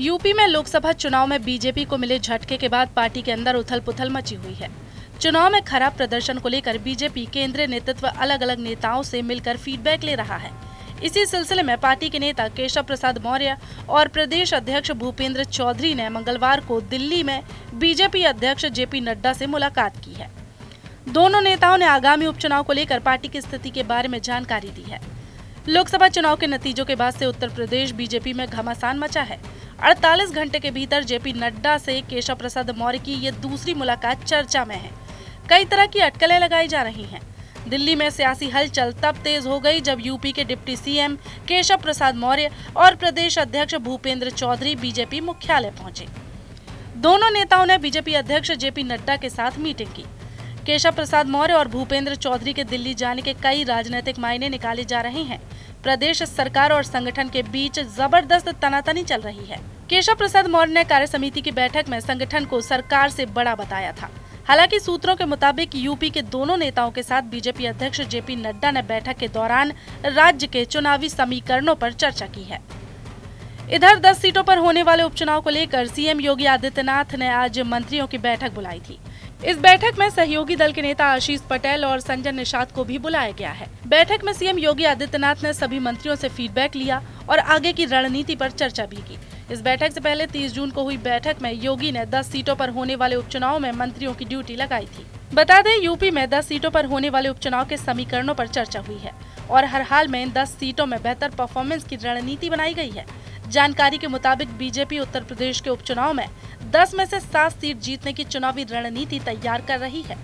UP में लोकसभा चुनाव में बीजेपी को मिले झटके के बाद पार्टी के अंदर उथल पुथल मची हुई है चुनाव में खराब प्रदर्शन को लेकर बीजेपी केंद्रीय नेतृत्व अलग अलग नेताओं से मिलकर फीडबैक ले रहा है इसी सिलसिले में पार्टी के नेता केशव प्रसाद मौर्य और प्रदेश अध्यक्ष भूपेंद्र चौधरी ने मंगलवार को दिल्ली में बीजेपी अध्यक्ष जेपी नड्डा से मुलाकात की है दोनों नेताओं ने आगामी उपचुनाव को लेकर पार्टी की स्थिति के बारे में जानकारी दी है लोकसभा चुनाव के नतीजों के बाद से उत्तर प्रदेश बीजेपी में घमासान मचा है 48 घंटे के भीतर जेपी नड्डा से केशव प्रसाद मौर्य की ये दूसरी मुलाकात चर्चा में है कई तरह की अटकलें लगाई जा रही हैं दिल्ली में सियासी हलचल तब तेज हो गई जब यूपी के डिप्टी सीएम केशव प्रसाद मौर्य और प्रदेश अध्यक्ष भूपेंद्र चौधरी बीजेपी मुख्यालय पहुंचे दोनों नेताओं ने बीजेपी अध्यक्ष जेपी नड्डा के साथ मीटिंग की केशव प्रसाद मौर्य और भूपेंद्र चौधरी के दिल्ली जाने के कई राजनीतिक मायने निकाले जा रहे हैं प्रदेश सरकार और संगठन के बीच जबरदस्त तनातनी चल रही है केशव प्रसाद मौर्य ने कार्य समिति की बैठक में संगठन को सरकार से बड़ा बताया था हालांकि सूत्रों के मुताबिक यूपी के दोनों नेताओं के साथ बीजेपी अध्यक्ष जेपी नड्डा ने बैठक के दौरान राज्य के चुनावी समीकरणों पर चर्चा की है इधर 10 सीटों पर होने वाले उपचुनाव को लेकर सीएम योगी आदित्यनाथ ने आज मंत्रियों की बैठक बुलाई थी इस बैठक में सहयोगी दल के नेता आशीष पटेल और संजय निषाद को भी बुलाया गया है बैठक में सीएम योगी आदित्यनाथ ने सभी मंत्रियों से फीडबैक लिया और आगे की रणनीति पर चर्चा भी की इस बैठक से पहले 30 जून को हुई बैठक में योगी ने 10 सीटों पर होने वाले उपचुनाव में मंत्रियों की ड्यूटी लगाई थी बता दें यूपी में 10 सीटों पर होने वाले उपचुनाव के समीकरणों पर चर्चा हुई है और हर हाल में इन दस सीटों में बेहतर परफॉर्मेंस की रणनीति बनाई गई है जानकारी के मुताबिक बीजेपी उत्तर प्रदेश के उपचुनाव में 10 में से सात सीट जीतने की चुनावी रणनीति तैयार कर रही है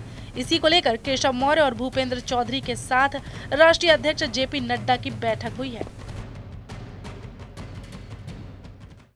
इसी को लेकर केशव मौर्य और भूपेंद्र चौधरी के साथ राष्ट्रीय अध्यक्ष जेपी नड्डा की बैठक हुई है